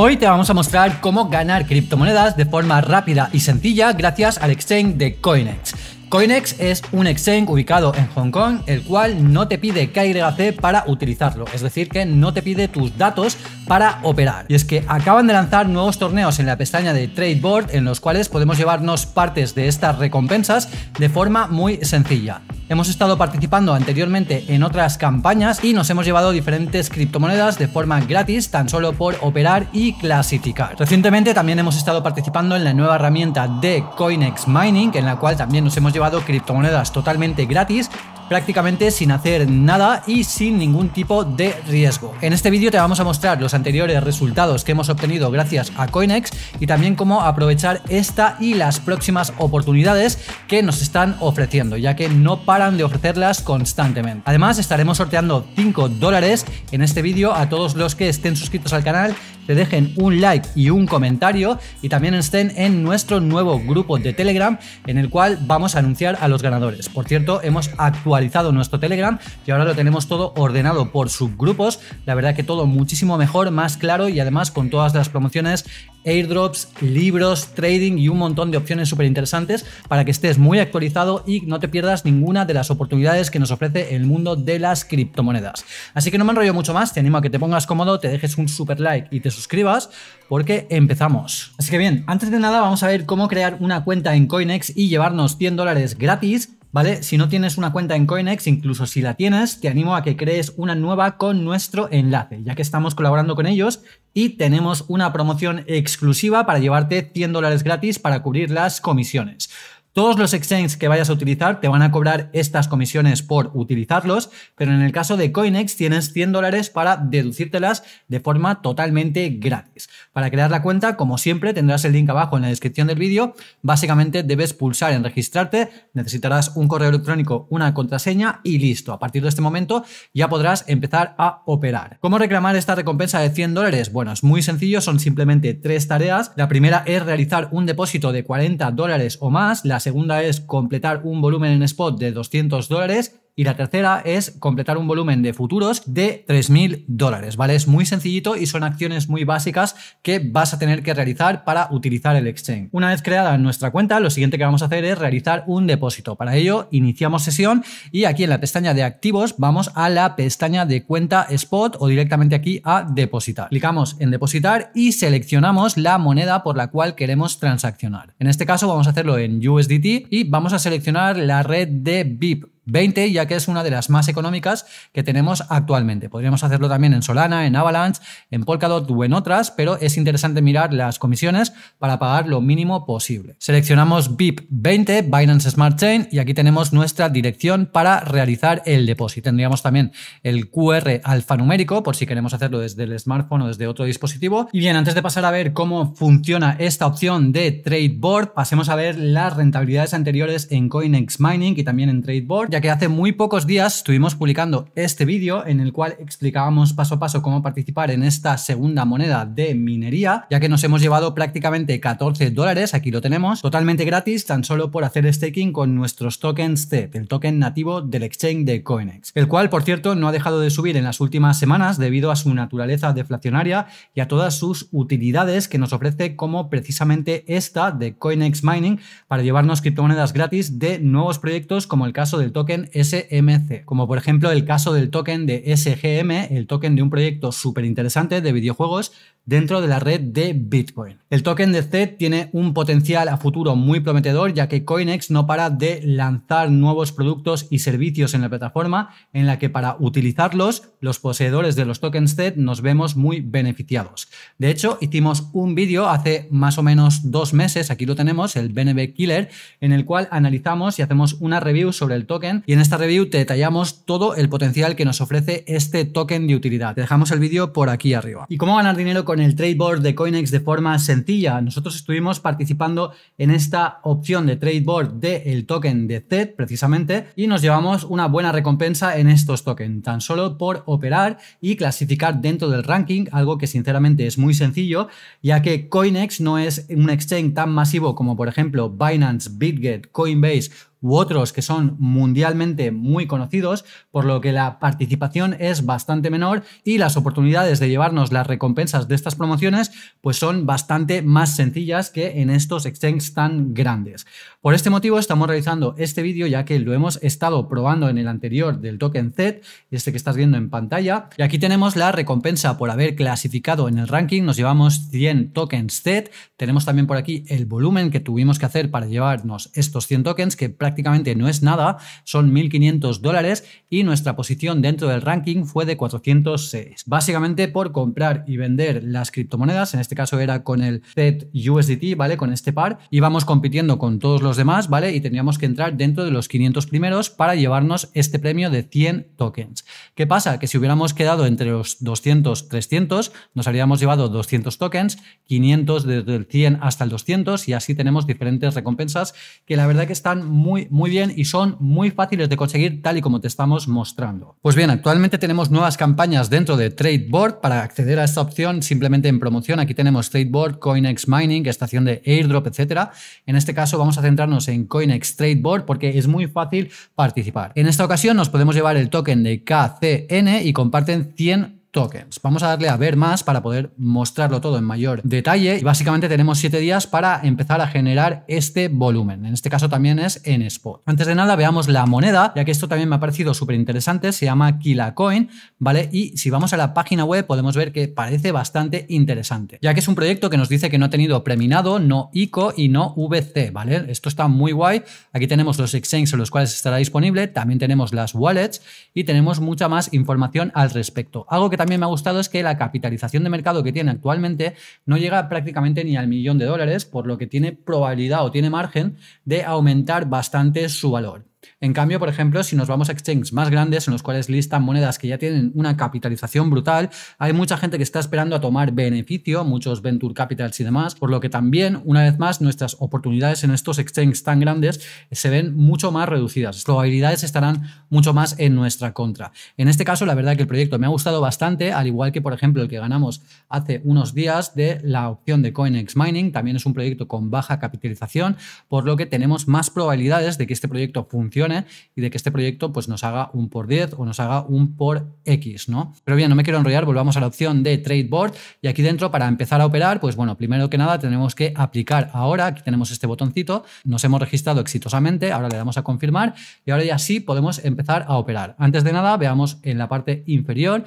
Hoy te vamos a mostrar cómo ganar criptomonedas de forma rápida y sencilla gracias al exchange de Coinex. Coinex es un exchange ubicado en Hong Kong, el cual no te pide KYC para utilizarlo, es decir, que no te pide tus datos para operar. Y es que acaban de lanzar nuevos torneos en la pestaña de Trade Board en los cuales podemos llevarnos partes de estas recompensas de forma muy sencilla. Hemos estado participando anteriormente en otras campañas y nos hemos llevado diferentes criptomonedas de forma gratis tan solo por operar y clasificar. Recientemente también hemos estado participando en la nueva herramienta de CoinEx Mining en la cual también nos hemos llevado criptomonedas totalmente gratis prácticamente sin hacer nada y sin ningún tipo de riesgo. En este vídeo te vamos a mostrar los anteriores resultados que hemos obtenido gracias a Coinex y también cómo aprovechar esta y las próximas oportunidades que nos están ofreciendo, ya que no paran de ofrecerlas constantemente. Además, estaremos sorteando 5 dólares en este vídeo a todos los que estén suscritos al canal te dejen un like y un comentario y también estén en nuestro nuevo grupo de Telegram en el cual vamos a anunciar a los ganadores. Por cierto, hemos actualizado nuestro Telegram y ahora lo tenemos todo ordenado por subgrupos. La verdad que todo muchísimo mejor, más claro y además con todas las promociones, airdrops, libros, trading y un montón de opciones súper interesantes para que estés muy actualizado y no te pierdas ninguna de las oportunidades que nos ofrece el mundo de las criptomonedas. Así que no me enrollo mucho más, te animo a que te pongas cómodo, te dejes un super like y te suscribas porque empezamos. Así que bien, antes de nada vamos a ver cómo crear una cuenta en Coinex y llevarnos 100 dólares gratis ¿Vale? Si no tienes una cuenta en Coinex, incluso si la tienes, te animo a que crees una nueva con nuestro enlace, ya que estamos colaborando con ellos y tenemos una promoción exclusiva para llevarte 100 dólares gratis para cubrir las comisiones. Todos los exchanges que vayas a utilizar te van a cobrar estas comisiones por utilizarlos, pero en el caso de Coinex tienes 100 dólares para deducírtelas de forma totalmente gratis. Para crear la cuenta, como siempre, tendrás el link abajo en la descripción del vídeo. Básicamente debes pulsar en registrarte, necesitarás un correo electrónico, una contraseña y listo. A partir de este momento ya podrás empezar a operar. ¿Cómo reclamar esta recompensa de 100 dólares? Bueno, es muy sencillo, son simplemente tres tareas. La primera es realizar un depósito de 40 dólares o más segunda es completar un volumen en spot de 200 dólares y la tercera es completar un volumen de futuros de 3.000 dólares, ¿vale? Es muy sencillito y son acciones muy básicas que vas a tener que realizar para utilizar el exchange. Una vez creada nuestra cuenta, lo siguiente que vamos a hacer es realizar un depósito. Para ello, iniciamos sesión y aquí en la pestaña de activos vamos a la pestaña de cuenta spot o directamente aquí a depositar. Clicamos en depositar y seleccionamos la moneda por la cual queremos transaccionar. En este caso vamos a hacerlo en USDT y vamos a seleccionar la red de VIP. 20, ya que es una de las más económicas que tenemos actualmente. Podríamos hacerlo también en Solana, en Avalanche, en Polkadot o en otras, pero es interesante mirar las comisiones para pagar lo mínimo posible. Seleccionamos BIP 20, Binance Smart Chain, y aquí tenemos nuestra dirección para realizar el depósito. Tendríamos también el QR alfanumérico por si queremos hacerlo desde el smartphone o desde otro dispositivo. Y bien, antes de pasar a ver cómo funciona esta opción de Trade Board, pasemos a ver las rentabilidades anteriores en CoinEx Mining y también en Tradeboard que hace muy pocos días estuvimos publicando este vídeo en el cual explicábamos paso a paso cómo participar en esta segunda moneda de minería, ya que nos hemos llevado prácticamente 14 dólares, aquí lo tenemos, totalmente gratis, tan solo por hacer staking con nuestros tokens de el token nativo del exchange de Coinex, el cual, por cierto, no ha dejado de subir en las últimas semanas debido a su naturaleza deflacionaria y a todas sus utilidades que nos ofrece como precisamente esta de Coinex Mining para llevarnos criptomonedas gratis de nuevos proyectos como el caso del token SMC, como por ejemplo el caso del token de SGM, el token de un proyecto súper interesante de videojuegos dentro de la red de Bitcoin. El token de Z tiene un potencial a futuro muy prometedor ya que CoinEx no para de lanzar nuevos productos y servicios en la plataforma en la que para utilizarlos los poseedores de los tokens Z nos vemos muy beneficiados. De hecho, hicimos un vídeo hace más o menos dos meses, aquí lo tenemos, el BNB Killer, en el cual analizamos y hacemos una review sobre el token y en esta review detallamos todo el potencial que nos ofrece este token de utilidad. Te dejamos el vídeo por aquí arriba. ¿Y cómo ganar dinero con en el Tradeboard de Coinex de forma sencilla. Nosotros estuvimos participando en esta opción de Tradeboard del token de TED precisamente y nos llevamos una buena recompensa en estos tokens, tan solo por operar y clasificar dentro del ranking, algo que sinceramente es muy sencillo, ya que Coinex no es un exchange tan masivo como por ejemplo Binance, BitGet, Coinbase u otros que son mundialmente muy conocidos, por lo que la participación es bastante menor y las oportunidades de llevarnos las recompensas de estas promociones pues son bastante más sencillas que en estos exchanges tan grandes. Por este motivo estamos realizando este vídeo ya que lo hemos estado probando en el anterior del token Z, este que estás viendo en pantalla, y aquí tenemos la recompensa por haber clasificado en el ranking, nos llevamos 100 tokens Z, tenemos también por aquí el volumen que tuvimos que hacer para llevarnos estos 100 tokens que prácticamente no es nada, son 1.500 dólares y nuestra posición dentro del ranking fue de 406. Básicamente por comprar y vender las criptomonedas, en este caso era con el set USDT, ¿vale? Con este par, íbamos compitiendo con todos los demás, ¿vale? Y teníamos que entrar dentro de los 500 primeros para llevarnos este premio de 100 tokens. ¿Qué pasa? Que si hubiéramos quedado entre los 200, 300, nos habríamos llevado 200 tokens, 500 desde el 100 hasta el 200 y así tenemos diferentes recompensas que la verdad que están muy muy, bien y son muy fáciles de conseguir tal y como te estamos mostrando. Pues bien, actualmente tenemos nuevas campañas dentro de Tradeboard. Para acceder a esta opción, simplemente en promoción, aquí tenemos Tradeboard, CoinEx Mining, estación de airdrop, etcétera En este caso vamos a centrarnos en CoinEx Tradeboard porque es muy fácil participar. En esta ocasión nos podemos llevar el token de KCN y comparten 100 tokens. Vamos a darle a ver más para poder mostrarlo todo en mayor detalle y básicamente tenemos 7 días para empezar a generar este volumen. En este caso también es en spot. Antes de nada veamos la moneda, ya que esto también me ha parecido súper interesante, se llama Kila Coin, ¿vale? Y si vamos a la página web podemos ver que parece bastante interesante, ya que es un proyecto que nos dice que no ha tenido preminado, no ICO y no VC, ¿vale? Esto está muy guay. Aquí tenemos los exchanges en los cuales estará disponible, también tenemos las wallets y tenemos mucha más información al respecto. Algo que también me ha gustado es que la capitalización de mercado que tiene actualmente no llega prácticamente ni al millón de dólares, por lo que tiene probabilidad o tiene margen de aumentar bastante su valor. En cambio, por ejemplo, si nos vamos a exchanges más grandes en los cuales listan monedas que ya tienen una capitalización brutal, hay mucha gente que está esperando a tomar beneficio, muchos venture capitals y demás, por lo que también, una vez más, nuestras oportunidades en estos exchanges tan grandes se ven mucho más reducidas. Las probabilidades estarán mucho más en nuestra contra. En este caso, la verdad que el proyecto me ha gustado bastante, al igual que, por ejemplo, el que ganamos hace unos días de la opción de CoinEx Mining. También es un proyecto con baja capitalización, por lo que tenemos más probabilidades de que este proyecto funcione y de que este proyecto pues, nos haga un por 10 o nos haga un por X, ¿no? Pero bien, no me quiero enrollar, volvamos a la opción de trade board y aquí dentro para empezar a operar, pues bueno, primero que nada tenemos que aplicar ahora, aquí tenemos este botoncito, nos hemos registrado exitosamente, ahora le damos a confirmar y ahora ya sí podemos empezar a operar. Antes de nada, veamos en la parte inferior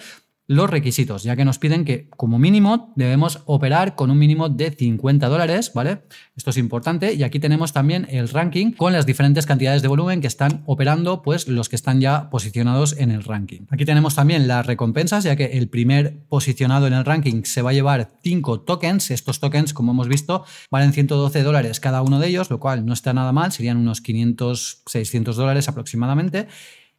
los requisitos, ya que nos piden que como mínimo debemos operar con un mínimo de 50 dólares, ¿vale? Esto es importante y aquí tenemos también el ranking con las diferentes cantidades de volumen que están operando, pues los que están ya posicionados en el ranking. Aquí tenemos también las recompensas, ya que el primer posicionado en el ranking se va a llevar 5 tokens. Estos tokens, como hemos visto, valen 112 dólares cada uno de ellos, lo cual no está nada mal, serían unos 500, 600 dólares aproximadamente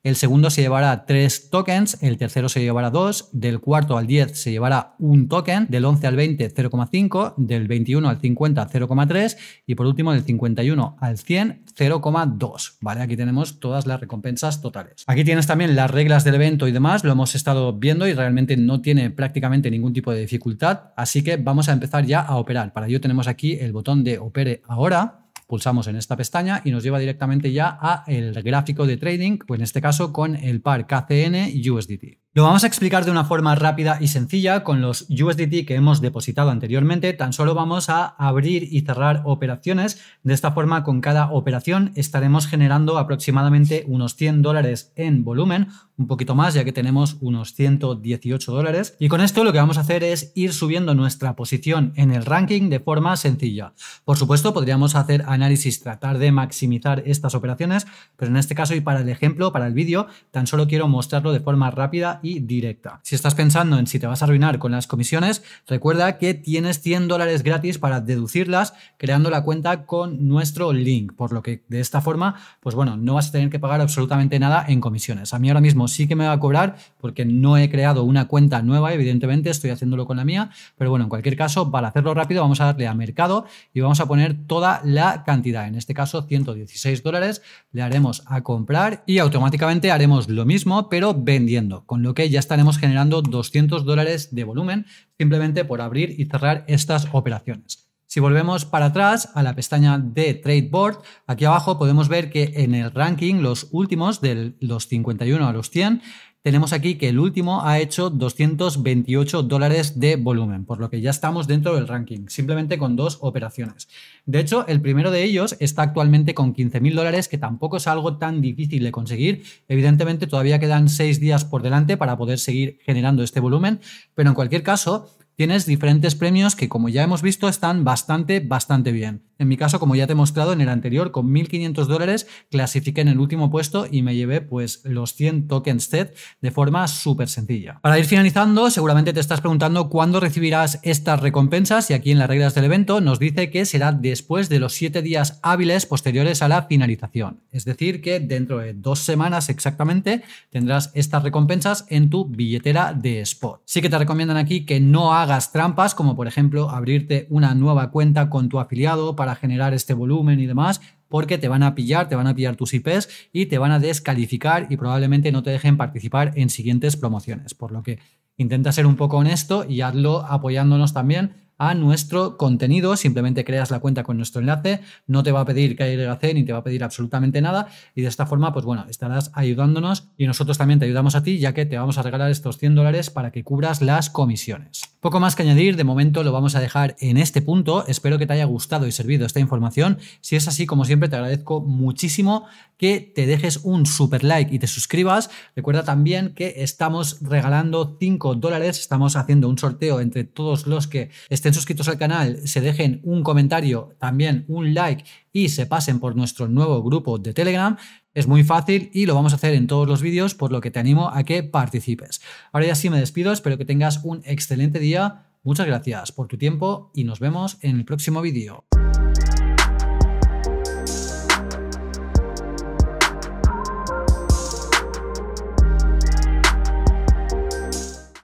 el segundo se llevará tres tokens, el tercero se llevará dos, del cuarto al 10 se llevará un token, del 11 al 20 0,5, del 21 al 50 0,3 y por último del 51 al 100 0,2. ¿vale? Aquí tenemos todas las recompensas totales. Aquí tienes también las reglas del evento y demás, lo hemos estado viendo y realmente no tiene prácticamente ningún tipo de dificultad, así que vamos a empezar ya a operar. Para ello tenemos aquí el botón de opere ahora Pulsamos en esta pestaña y nos lleva directamente ya a el gráfico de trading, pues en este caso con el par KCN y USDT. Lo vamos a explicar de una forma rápida y sencilla con los USDT que hemos depositado anteriormente. Tan solo vamos a abrir y cerrar operaciones. De esta forma, con cada operación estaremos generando aproximadamente unos 100 dólares en volumen, un poquito más ya que tenemos unos 118 dólares. Y con esto lo que vamos a hacer es ir subiendo nuestra posición en el ranking de forma sencilla. Por supuesto, podríamos hacer análisis, tratar de maximizar estas operaciones, pero en este caso y para el ejemplo, para el vídeo, tan solo quiero mostrarlo de forma rápida y directa. Si estás pensando en si te vas a arruinar con las comisiones, recuerda que tienes 100 dólares gratis para deducirlas creando la cuenta con nuestro link, por lo que de esta forma, pues bueno, no vas a tener que pagar absolutamente nada en comisiones. A mí ahora mismo sí que me va a cobrar porque no he creado una cuenta nueva, evidentemente estoy haciéndolo con la mía, pero bueno, en cualquier caso, para hacerlo rápido vamos a darle a mercado y vamos a poner toda la cantidad, en este caso 116 dólares, le haremos a comprar y automáticamente haremos lo mismo, pero vendiendo, con lo ya estaremos generando 200 dólares de volumen simplemente por abrir y cerrar estas operaciones. Si volvemos para atrás a la pestaña de Trade Board, aquí abajo podemos ver que en el ranking los últimos de los 51 a los 100 tenemos aquí que el último ha hecho 228 dólares de volumen, por lo que ya estamos dentro del ranking, simplemente con dos operaciones. De hecho, el primero de ellos está actualmente con 15.000 dólares, que tampoco es algo tan difícil de conseguir. Evidentemente, todavía quedan seis días por delante para poder seguir generando este volumen, pero en cualquier caso, tienes diferentes premios que, como ya hemos visto, están bastante, bastante bien. En mi caso, como ya te he mostrado en el anterior, con 1.500 dólares clasifiqué en el último puesto y me llevé pues los 100 tokens TED de forma súper sencilla. Para ir finalizando, seguramente te estás preguntando cuándo recibirás estas recompensas y aquí en las reglas del evento nos dice que será después de los 7 días hábiles posteriores a la finalización. Es decir, que dentro de dos semanas exactamente tendrás estas recompensas en tu billetera de spot. Sí que te recomiendan aquí que no hagas trampas, como por ejemplo abrirte una nueva cuenta con tu afiliado para generar este volumen y demás, porque te van a pillar, te van a pillar tus IPs y te van a descalificar y probablemente no te dejen participar en siguientes promociones. Por lo que intenta ser un poco honesto y hazlo apoyándonos también a nuestro contenido. Simplemente creas la cuenta con nuestro enlace, no te va a pedir que KYC ni te va a pedir absolutamente nada. Y de esta forma, pues bueno, estarás ayudándonos y nosotros también te ayudamos a ti, ya que te vamos a regalar estos 100 dólares para que cubras las comisiones. Poco más que añadir, de momento lo vamos a dejar en este punto. Espero que te haya gustado y servido esta información. Si es así, como siempre, te agradezco muchísimo que te dejes un super like y te suscribas. Recuerda también que estamos regalando 5 dólares, estamos haciendo un sorteo entre todos los que estén suscritos al canal, se dejen un comentario, también un like y se pasen por nuestro nuevo grupo de Telegram. Es muy fácil y lo vamos a hacer en todos los vídeos, por lo que te animo a que participes. Ahora ya sí me despido, espero que tengas un excelente día. Muchas gracias por tu tiempo y nos vemos en el próximo vídeo.